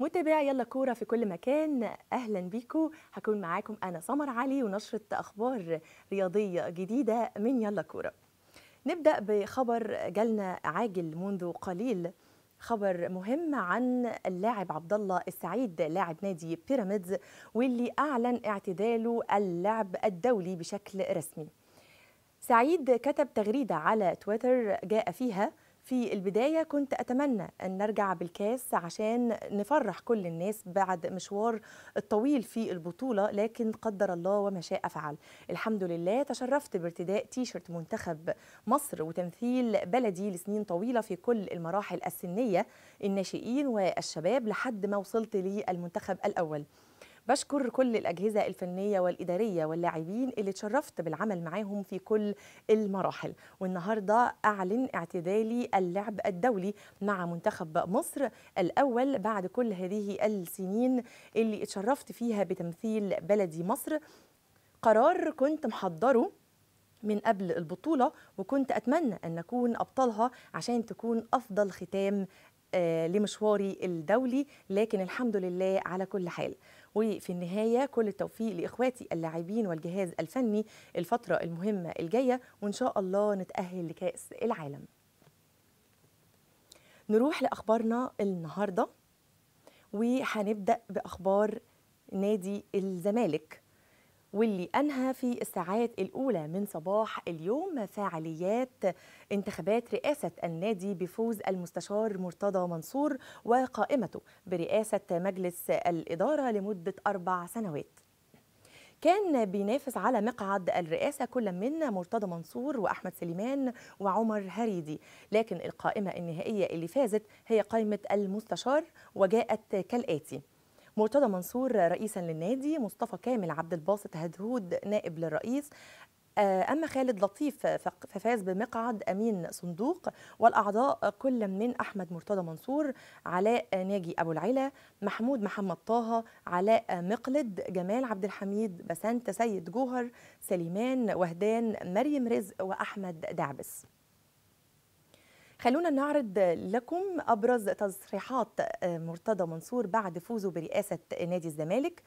متابعي يلا كوره في كل مكان اهلا بيكم هكون معاكم انا سمر علي ونشره اخبار رياضيه جديده من يلا كوره نبدا بخبر جالنا عاجل منذ قليل خبر مهم عن اللاعب عبد الله السعيد لاعب نادي بيراميدز واللي اعلن اعتداله اللعب الدولي بشكل رسمي سعيد كتب تغريده على تويتر جاء فيها في البداية كنت أتمنى أن نرجع بالكاس عشان نفرح كل الناس بعد مشوار الطويل في البطولة لكن قدر الله وما شاء فعل الحمد لله تشرفت بارتداء تيشرت منتخب مصر وتمثيل بلدي لسنين طويلة في كل المراحل السنية الناشئين والشباب لحد ما وصلت للمنتخب الأول بشكر كل الأجهزة الفنية والإدارية واللاعبين اللي اتشرفت بالعمل معاهم في كل المراحل والنهاردة أعلن اعتدالي اللعب الدولي مع منتخب مصر الأول بعد كل هذه السنين اللي اتشرفت فيها بتمثيل بلدي مصر قرار كنت محضره من قبل البطولة وكنت أتمنى أن أكون أبطالها عشان تكون أفضل ختام آه، لمشواري الدولي لكن الحمد لله على كل حال وفي النهاية كل التوفيق لإخواتي اللاعبين والجهاز الفني الفترة المهمة الجاية وإن شاء الله نتأهل لكأس العالم نروح لأخبارنا النهاردة وهنبدأ بأخبار نادي الزمالك واللي أنهى في الساعات الأولى من صباح اليوم فعاليات انتخابات رئاسة النادي بفوز المستشار مرتضى منصور وقائمته برئاسة مجلس الإدارة لمدة أربع سنوات كان بينافس على مقعد الرئاسه كل من مرتضى منصور واحمد سليمان وعمر هريدي لكن القائمه النهائيه اللي فازت هي قائمه المستشار وجاءت كالاتي مرتضى منصور رئيسا للنادي مصطفى كامل عبد الباسط هدهود نائب للرئيس آه، أما خالد لطيف ففاز بمقعد أمين صندوق والأعضاء كل من أحمد مرتضى منصور علاء ناجي أبو العلا محمود محمد طه علاء مقلد جمال عبد الحميد بسنت سيد جوهر سليمان وهدان مريم رزق وأحمد دعبس خلونا نعرض لكم أبرز تصريحات آه، مرتضى منصور بعد فوزه برئاسة نادي الزمالك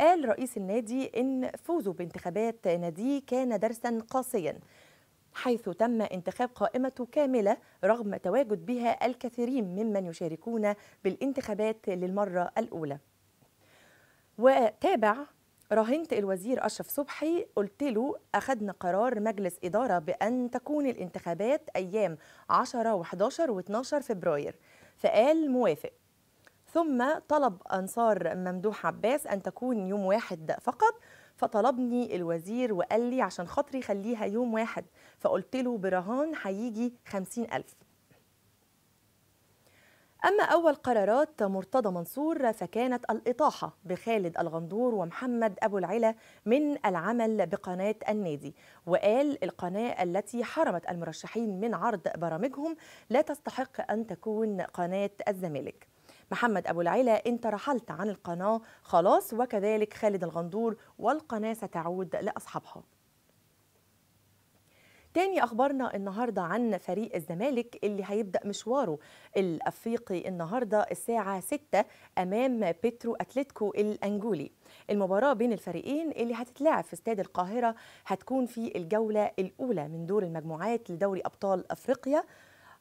قال رئيس النادي إن فوزه بانتخابات ناديه كان درسا قاسيا حيث تم انتخاب قائمة كاملة رغم تواجد بها الكثيرين ممن يشاركون بالانتخابات للمرة الأولى وتابع راهنت الوزير أشرف صبحي قلت له أخذنا قرار مجلس إدارة بأن تكون الانتخابات أيام 10 و11 و12 فبراير فقال موافق ثم طلب أنصار ممدوح عباس أن تكون يوم واحد فقط فطلبني الوزير وقال لي عشان خاطري خليها يوم واحد فقلت له برهان هيجي خمسين ألف أما أول قرارات مرتضى منصور فكانت الإطاحة بخالد الغندور ومحمد أبو العلا من العمل بقناة النادي وقال القناة التي حرمت المرشحين من عرض برامجهم لا تستحق أن تكون قناة الزمالك محمد أبو العلا أنت رحلت عن القناة خلاص وكذلك خالد الغندور والقناة ستعود لأصحابها تاني أخبارنا النهاردة عن فريق الزمالك اللي هيبدأ مشواره الأفريقي النهاردة الساعة 6 أمام بيترو أتلتيكو الأنجولي المباراة بين الفريقين اللي هتتلعب في استاد القاهرة هتكون في الجولة الأولى من دور المجموعات لدوري أبطال أفريقيا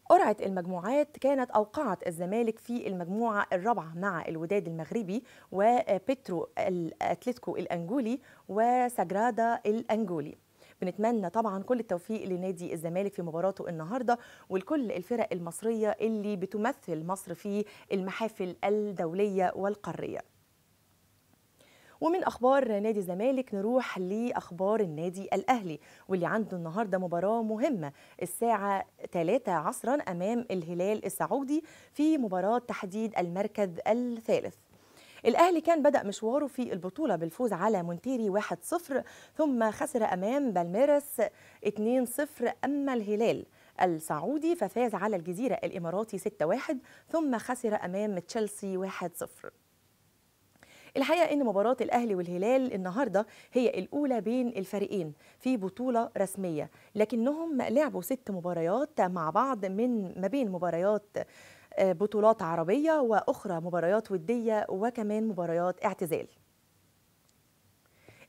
قرعة المجموعات كانت أوقعت الزمالك في المجموعة الرابعة مع الوداد المغربي وبيترو الأتلتيكو الأنجولي وساجرادا الأنجولي بنتمنى طبعا كل التوفيق لنادي الزمالك في مباراته النهارده ولكل الفرق المصريه اللي بتمثل مصر في المحافل الدوليه والقاريه ومن اخبار نادي الزمالك نروح لاخبار النادي الاهلي واللي عنده النهارده مباراه مهمه الساعه 3 عصرا امام الهلال السعودي في مباراه تحديد المركز الثالث الأهلي كان بدأ مشواره في البطولة بالفوز على مونتيري 1-0 ثم خسر أمام بالميرس 2-0 أما الهلال السعودي ففاز على الجزيرة الإماراتي 6-1 ثم خسر أمام تشيلسي 1-0 الحقيقه ان مباراه الاهلي والهلال النهارده هي الاولى بين الفريقين في بطوله رسميه لكنهم لعبوا ست مباريات مع بعض من ما بين مباريات بطولات عربية وأخرى مباريات ودية وكمان مباريات اعتزال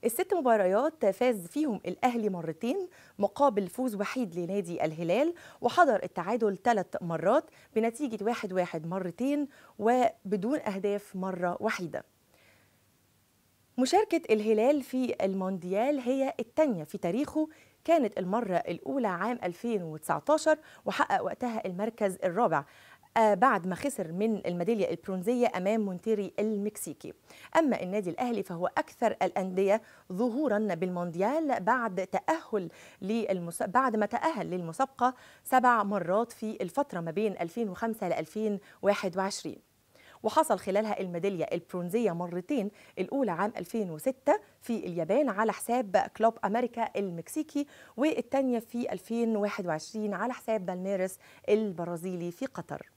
الست مباريات فاز فيهم الأهلي مرتين مقابل فوز وحيد لنادي الهلال وحضر التعادل ثلاث مرات بنتيجة واحد واحد مرتين وبدون أهداف مرة وحيدة مشاركة الهلال في المونديال هي الثانية في تاريخه كانت المرة الأولى عام 2019 وحقق وقتها المركز الرابع آه، بعد ما خسر من الميدالية البرونزية أمام مونتيري المكسيكي أما النادي الأهلي فهو أكثر الأندية ظهورا بالمونديال بعد تأهل للمس... بعد ما تأهل للمسابقة سبع مرات في الفترة ما بين 2005 ل 2021 وحصل خلالها الميدالية البرونزية مرتين الأولى عام 2006 في اليابان على حساب كلوب أمريكا المكسيكي والثانية في 2021 على حساب بالميرس البرازيلي في قطر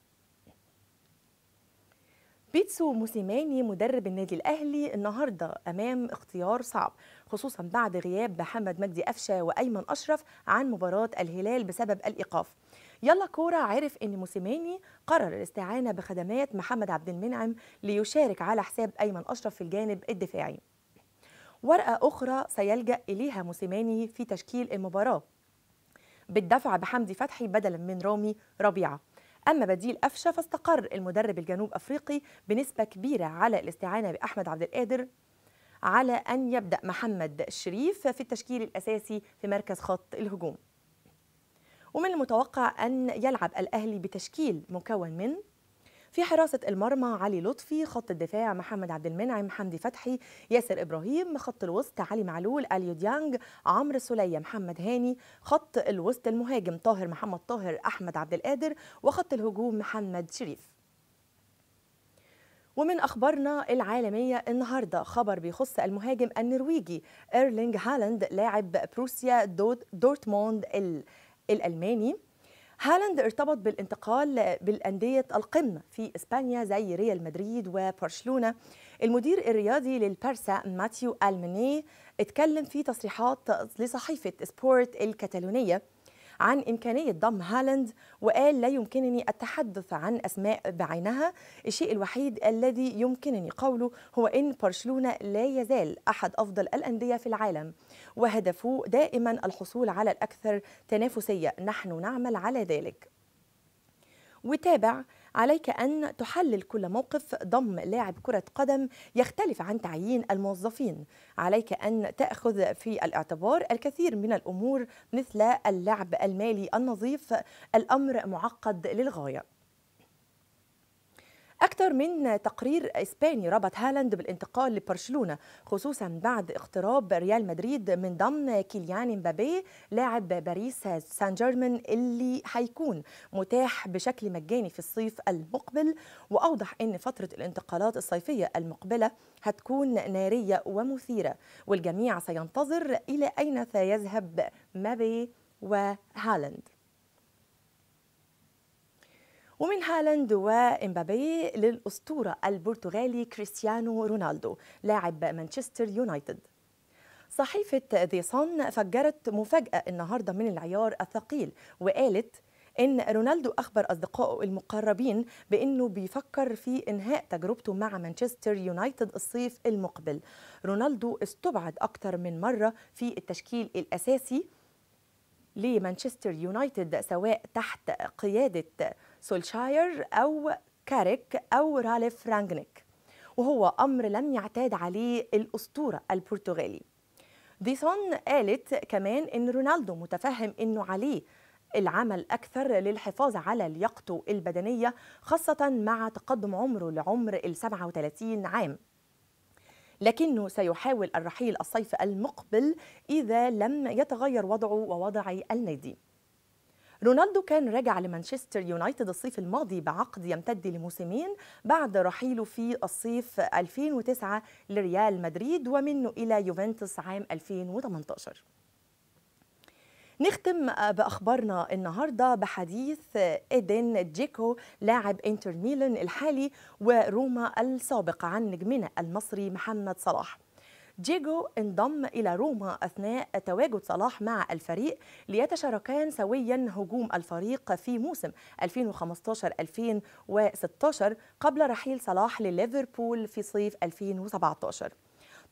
بيتسو موسيماني مدرب النادي الاهلي النهارده امام اختيار صعب خصوصا بعد غياب محمد مجدي قفشه وايمن اشرف عن مباراه الهلال بسبب الايقاف يلا كوره عرف ان موسيماني قرر الاستعانه بخدمات محمد عبد المنعم ليشارك على حساب ايمن اشرف في الجانب الدفاعي ورقه اخرى سيلجا اليها موسيماني في تشكيل المباراه بالدفع بحمدي فتحي بدلا من رامي ربيعه أما بديل أفشة فاستقر المدرب الجنوب أفريقي بنسبة كبيرة على الاستعانة بأحمد عبد القادر على أن يبدأ محمد الشريف في التشكيل الأساسي في مركز خط الهجوم ومن المتوقع أن يلعب الأهلي بتشكيل مكون من في حراسة المرمى علي لطفي خط الدفاع محمد عبد المنعم حمدي فتحي ياسر إبراهيم خط الوسط علي معلول أليو ديانج عمرو سولية محمد هاني خط الوسط المهاجم طاهر محمد طاهر أحمد عبد القادر وخط الهجوم محمد شريف ومن أخبارنا العالمية النهاردة خبر بيخص المهاجم النرويجي إيرلينج هالاند لاعب بروسيا دورتموند الألماني هالاند ارتبط بالانتقال بالأندية القمة في إسبانيا زي ريال مدريد وبرشلونة المدير الرياضي للبرسا ماتيو ألماني اتكلم في تصريحات لصحيفة سبورت الكتالونية عن إمكانية ضم هالاند وقال لا يمكنني التحدث عن أسماء بعينها الشيء الوحيد الذي يمكنني قوله هو إن برشلونة لا يزال أحد أفضل الأندية في العالم وهدفه دائما الحصول على الأكثر تنافسية نحن نعمل على ذلك وتابع عليك أن تحلل كل موقف ضم لاعب كرة قدم يختلف عن تعيين الموظفين عليك أن تأخذ في الاعتبار الكثير من الأمور مثل اللعب المالي النظيف الأمر معقد للغاية أكثر من تقرير إسباني ربط هالاند بالانتقال لبرشلونة خصوصا بعد اقتراب ريال مدريد من ضمن كيليان مبابي لاعب باريس سان جيرمان اللي هيكون متاح بشكل مجاني في الصيف المقبل وأوضح أن فترة الانتقالات الصيفية المقبلة هتكون نارية ومثيرة والجميع سينتظر إلى أين سيذهب مبابي وهالاند ومن هالاند وإمبابي للأسطورة البرتغالي كريستيانو رونالدو لاعب مانشستر يونايتد صحيفة ذي صن فجرت مفاجأة النهاردة من العيار الثقيل وقالت ان رونالدو اخبر اصدقائه المقربين بانه بيفكر في انهاء تجربته مع مانشستر يونايتد الصيف المقبل رونالدو استبعد اكثر من مره في التشكيل الاساسي لمانشستر يونايتد سواء تحت قياده سولشاير أو كاريك أو رالف رانجنيك وهو أمر لم يعتاد عليه الأسطورة البرتغالي ديسون قالت كمان أن رونالدو متفهم أنه عليه العمل أكثر للحفاظ على لياقته البدنية خاصة مع تقدم عمره لعمر ال 37 عام لكنه سيحاول الرحيل الصيف المقبل إذا لم يتغير وضعه ووضع النادي رونالدو كان راجع لمانشستر يونايتد الصيف الماضي بعقد يمتد لموسمين بعد رحيله في الصيف 2009 لريال مدريد ومنه إلى يوفنتوس عام 2018 نختم باخبارنا النهارده بحديث ايدن جيكو لاعب انتر ميلان الحالي وروما السابق عن نجمنا المصري محمد صلاح ديجو انضم إلى روما أثناء تواجد صلاح مع الفريق ليتشاركان سويا هجوم الفريق في موسم 2015-2016 قبل رحيل صلاح لليفربول في صيف 2017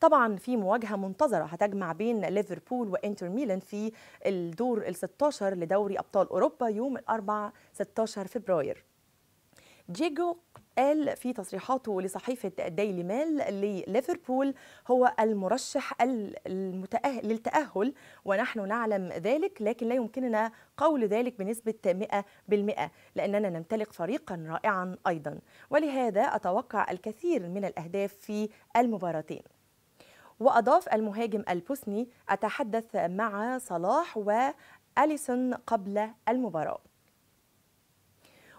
طبعا في مواجهه منتظره هتجمع بين ليفربول وانتر ميلان في الدور ال 16 لدوري ابطال اوروبا يوم الاربعاء 16 فبراير جيجو قال في تصريحاته لصحيفة دايلي ميل لليفربول هو المرشح المتأهل للتأهل ونحن نعلم ذلك لكن لا يمكننا قول ذلك بنسبة 100% لأننا نمتلك فريقا رائعا أيضا ولهذا أتوقع الكثير من الأهداف في المباراتين وأضاف المهاجم البوسني أتحدث مع صلاح وأليسون قبل المباراة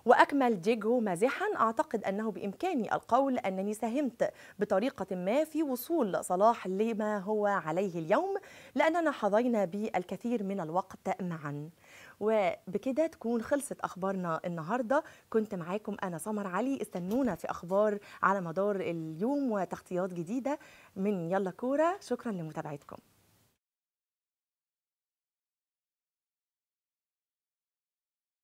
وأكمل ديجو مازحا أعتقد أنه بإمكاني القول أنني ساهمت بطريقة ما في وصول صلاح لما هو عليه اليوم لأننا حظينا بالكثير من الوقت معا وبكده تكون خلصت اخبارنا النهارده كنت معاكم انا سمر علي استنونا في اخبار على مدار اليوم وتغطيات جديده من يلا كوره شكرا لمتابعتكم